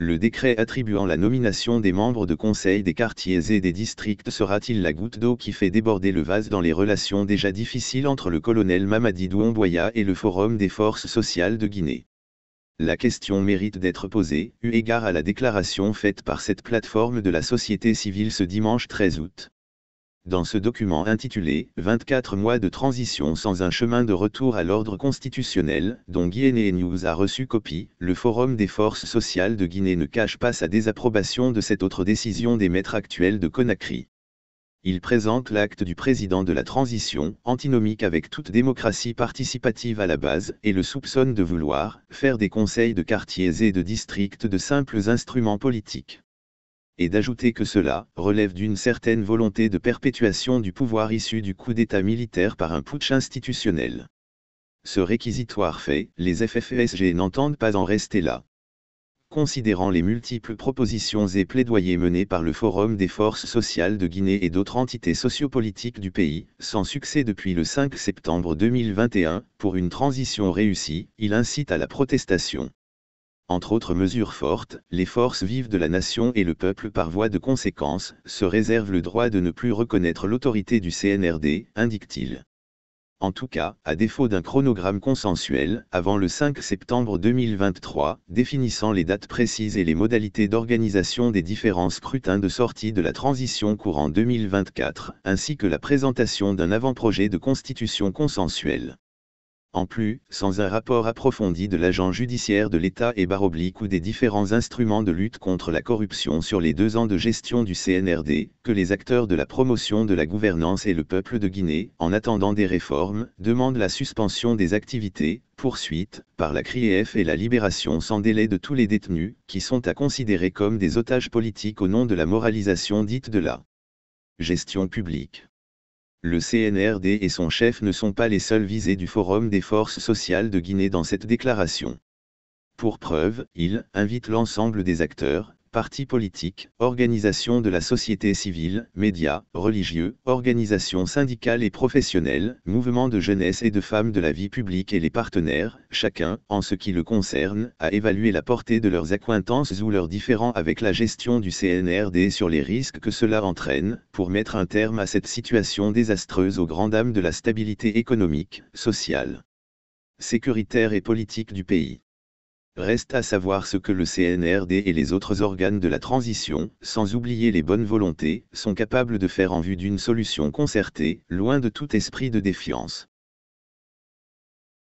Le décret attribuant la nomination des membres de conseil des quartiers et des districts sera-t-il la goutte d'eau qui fait déborder le vase dans les relations déjà difficiles entre le colonel Mamadi Douomboya et le Forum des forces sociales de Guinée La question mérite d'être posée, eu égard à la déclaration faite par cette plateforme de la société civile ce dimanche 13 août dans ce document intitulé « 24 mois de transition sans un chemin de retour à l'ordre constitutionnel » dont Guinée News a reçu copie, le Forum des forces sociales de Guinée ne cache pas sa désapprobation de cette autre décision des maîtres actuels de Conakry. Il présente l'acte du président de la transition, antinomique avec toute démocratie participative à la base, et le soupçonne de vouloir faire des conseils de quartiers et de districts de simples instruments politiques et d'ajouter que cela relève d'une certaine volonté de perpétuation du pouvoir issu du coup d'État militaire par un putsch institutionnel. Ce réquisitoire fait, les FFESG n'entendent pas en rester là. Considérant les multiples propositions et plaidoyers menés par le Forum des forces sociales de Guinée et d'autres entités sociopolitiques du pays, sans succès depuis le 5 septembre 2021, pour une transition réussie, il incite à la protestation entre autres mesures fortes, les forces vives de la nation et le peuple par voie de conséquence se réservent le droit de ne plus reconnaître l'autorité du CNRD, indique-t-il. En tout cas, à défaut d'un chronogramme consensuel, avant le 5 septembre 2023, définissant les dates précises et les modalités d'organisation des différents scrutins de sortie de la transition courant 2024, ainsi que la présentation d'un avant-projet de constitution consensuelle en plus, sans un rapport approfondi de l'agent judiciaire de l'État et baroblique ou des différents instruments de lutte contre la corruption sur les deux ans de gestion du CNRD, que les acteurs de la promotion de la gouvernance et le peuple de Guinée, en attendant des réformes, demandent la suspension des activités, poursuites, par la CRIEF et la libération sans délai de tous les détenus, qui sont à considérer comme des otages politiques au nom de la moralisation dite de la gestion publique le CNRD et son chef ne sont pas les seuls visés du Forum des forces sociales de Guinée dans cette déclaration. Pour preuve, il invite l'ensemble des acteurs, partis politiques, organisations de la société civile, médias, religieux, organisations syndicales et professionnelles, mouvements de jeunesse et de femmes de la vie publique et les partenaires, chacun, en ce qui le concerne, à évalué la portée de leurs acquaintances ou leurs différends avec la gestion du CNRD sur les risques que cela entraîne, pour mettre un terme à cette situation désastreuse aux grandes dames de la stabilité économique, sociale, sécuritaire et politique du pays. Reste à savoir ce que le CNRD et les autres organes de la transition, sans oublier les bonnes volontés, sont capables de faire en vue d'une solution concertée, loin de tout esprit de défiance.